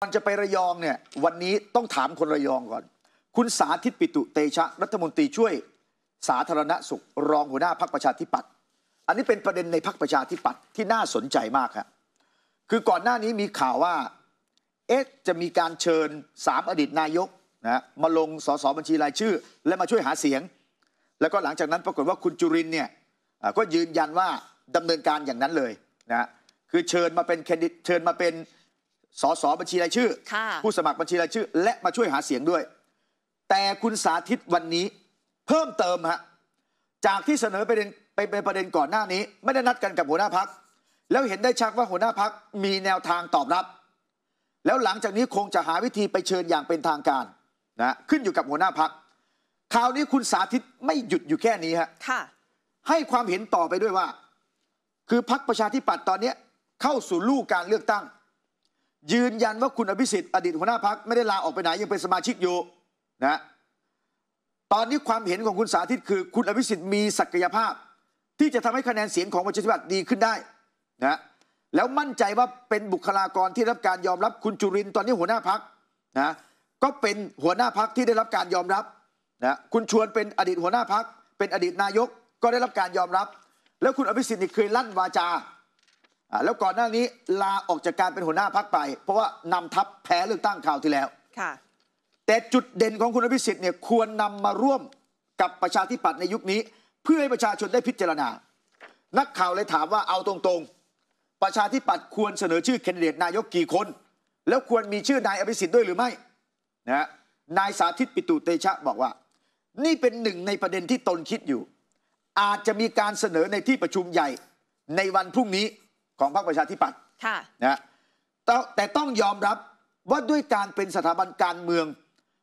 ก่อนจะไประยองเนี่ยวันนี้ต้องถามคนระยองก่อน คุณสาธิตปิตุเตชะรัฐมนตรีช่วยสาธารณสุขรองหัวหน้าพักประชาธิปัตย์อันนี้เป็นประเด็นในพักประชาธิปัตย์ที่น่าสนใจมากครับคือก่อนหน้านี้มีข่าวว่าเอ๊ะจะมีการเชิญสามอดีตนายกนะมาลงสสบัญชีรายชื่อ และมาช่วยหาเสียง แล้วก็หลังจากนั้นปรากฏว่าคุณจุรินเนี่ยก็ยืนยันว่าดำเนินการอย่างนั้นเลยนะคือเชิญมาเป็นเชิญมาเป็นสสบัญชีรายชื่อ ผู้สมัครบัญชีรายชื่อและมาช่วยหาเสียงด้วย แต่คุณสาธิตวันนี้เพิ่มเติมฮะจากที่เสนอประเด็นไปเป็นประเด็นก่อนหน้านี้ ไม่ได้นัดกันกับหัวหน้าพักแล้วเห็นได้ชัดว่าหัวหน้าพักมีแนวทางตอบรับ แล้วหลังจากนี้คงจะหาวิธีไปเชิญอย่างเป็นทางการนะขึ้นอยู่กับหัวหน้าพักคราวนี้คุณสาธิตไม่หยุดอยู่แค่นี้ฮะให้ความเห็นต่อไปด้วยว่า คือพักประชาธิปัตย์ตอนนี้เข้าสู่ลู่การเลือกตั้งยืนยันว่าคุณอภิสิทธิ์ อดีตหัวหน้าพักไม่ได้ลาออกไปไหน ยังเป็นสมาชิกอยู่นะตอนนี้ความเห็นของคุณสาธิตคือ คุณอภิสิทธิ์มีศักยภาพ ที่จะทำให้คะแนนเสียงของประชาธิปัตย์ดีขึ้นได้นะแล้วมั่นใจว่าเป็นบุคลากรที่รับการยอมรับคุณจุรินตอนนี้หัวหน้าพักนะก็เป็นหัวหน้าพักที่ได้รับการยอมรับนะคุณชวนเป็นอดีตหัวหน้าพักเป็นอดีตนายกก็ได้รับการยอมรับ แล้วคุณอภิสิทธิ์นี่เคยลั่นวาจาแล้วก่อนหน้านี้ลาออกจากการเป็นหัวหน้าพักไป เพราะว่านำทัพแพ้เลือกตั้งข่าวที่แล้ว ค่ะแต่จุดเด่นของคุณอภิสิทธิ์เนี่ยควรนำมาร่วมกับประชาธิปัตย์ในยุคนี้ เพื่อให้ประชาชนได้พิจารณา นักข่าวเลยถามว่าเอาตรงๆ ประชาธิปัตย์ควรเสนอชื่อคนดิเดตนายกกี่คน แล้วควรมีชื่อนายอภิสิทธิ์ด้วยหรือไม่นะ นายสาธิตปิตุเตชะบอกว่า นี่เป็นหนึ่งในประเด็นที่ตนคิดอยู่ อาจจะมีการเสนอในที่ประชุมใหญ่ในวันพรุ่งนี้ของพรรคประชาธิปัตย์นะแต่ต้องยอมรับว่าด้วยการเป็นสถาบันการเมือง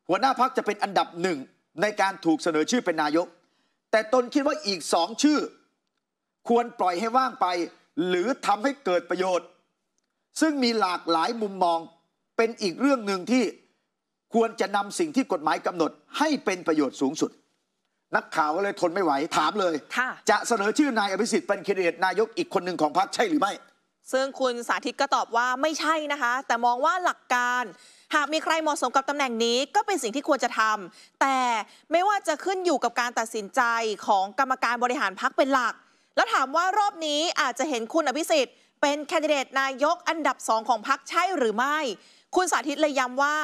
หัวหน้าพักจะเป็นอันดับหนึ่งในการถูกเสนอชื่อเป็นนายก แต่ตนคิดว่าอีกสองชื่อ ควรปล่อยให้ว่างไป หรือทำให้เกิดประโยชน์ ซึ่งมีหลากหลายมุมมองเป็นอีกเรื่องหนึ่งที่ควรจะนำสิ่งที่กฎหมายกำหนด ให้เป็นประโยชน์สูงสุด นักข่าวก็เลยทนไม่ไหวถามเลยจะเสนอชื่อนายอภิสิทธิ์เป็นเครดิเตนายกอีกคนหนึ่งของพักใช่หรือไม่ซึ่งคุณสาธิตก็ตอบว่าไม่ใช่นะคะ แต่มองว่าหลักการ หากมีใครเหมาะสมกับตำแหน่งนี้ก็เป็นสิ่งที่ควรจะทำแต่ไม่ว่าจะขึ้นอยู่กับการตัดสินใจของกรรมการบริหารพักเป็นหลัก แล้วถามว่ารอบนี้อาจจะเห็นคุณอภิสิทธิ์ เป็นแคนดิเดตนายกอันดับสองของพักใช่หรือไม่คุณสาธิตเลยย้ำว่า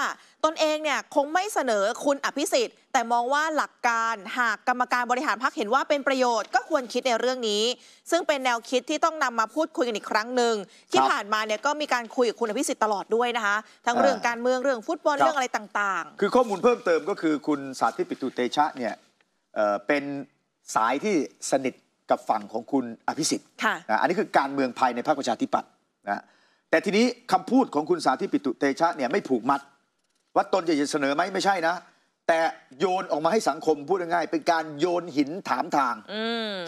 ตนเองเนี่ย คงไม่เสนอคุณอภิสิทธิ์ แต่มองว่าหลักการหากกรรมการบริหารพักเห็นว่าเป็นประโยชน์ก็ควรคิดในเรื่องนี้ ซึ่งเป็นแนวคิดที่ต้องนำมาพูดคุยกันอีกครั้งหนึ่งที่ผ่านมาเนี่ยก็มีการคุยกับคุณอภิสิทธิ์ตลอดด้วยนะคะ ทั้งเรื่องการเมืองเรื่องฟุตบอลเรื่องอะไรต่าง ๆ คือข้อมูลเพิ่มเติมก็คือ คุณสาธิตปิตุเตชะเนี่ยเป็นสายที่สนิทกับฝั่งของคุณอภิสิทธิ์อันนี้คือการเมืองภายในพรรคประชาธิปัตย์นะแต่ทีนี้คำพูดของคุณสาธิตปิตุเตชะเนี่ยไม่ผูกมัด ว่าตนจะเสนอไหมไม่ใช่นะ แต่โยนออกมาให้สังคมพูดง่ายเป็นการโยนหินถามทาง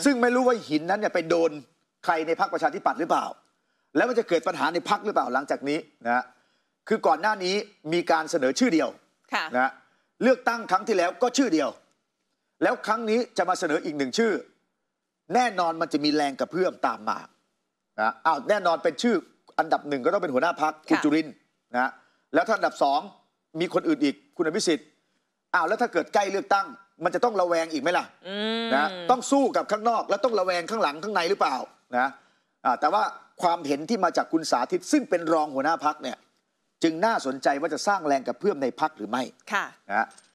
ซึ่งไม่รู้ว่าหินนั้นเนี่ยไปโดนใครในพรรคประชาธิปัตย์หรือเปล่าแล้วมันจะเกิดปัญหา ในพรรคหรือเปล่าหลังจากนี้นะคือก่อนหน้านี้มีการเสนอชื่อเดียวนะเลือกตั้งครั้งที่แล้วก็ชื่อเดียว แล้วครั้งนี้จะมาเสนออีกหนึ่งชื่อ แน่นอนมันจะมีแรงกระเพื่อมตามมานะอ้าวแน่นอนเป็นชื่ออันดับหนึ่งก็ต้องเป็นหัวหน้าพักคุณจุรินนะฮะแล้วท่านอันดับสองมีคนอื่นอีกคุณอภิสิทธิ์อ้าวแล้วถ้าเกิดใกล้เลือกตั้ง มันจะต้องระแวงอีกไหมล่ะนะต้องสู้กับข้างนอกแล้วต้องระแวงข้างหลังข้างในหรือเปล่านะอ่า แต่ว่าความเห็นที่มาจากคุณสาธิต ซึ่งเป็นรองหัวหน้าพักเนี่ย จึงน่าสนใจว่าจะสร้างแรงกระเพื่อมในพักหรือไม่ค่ะนะ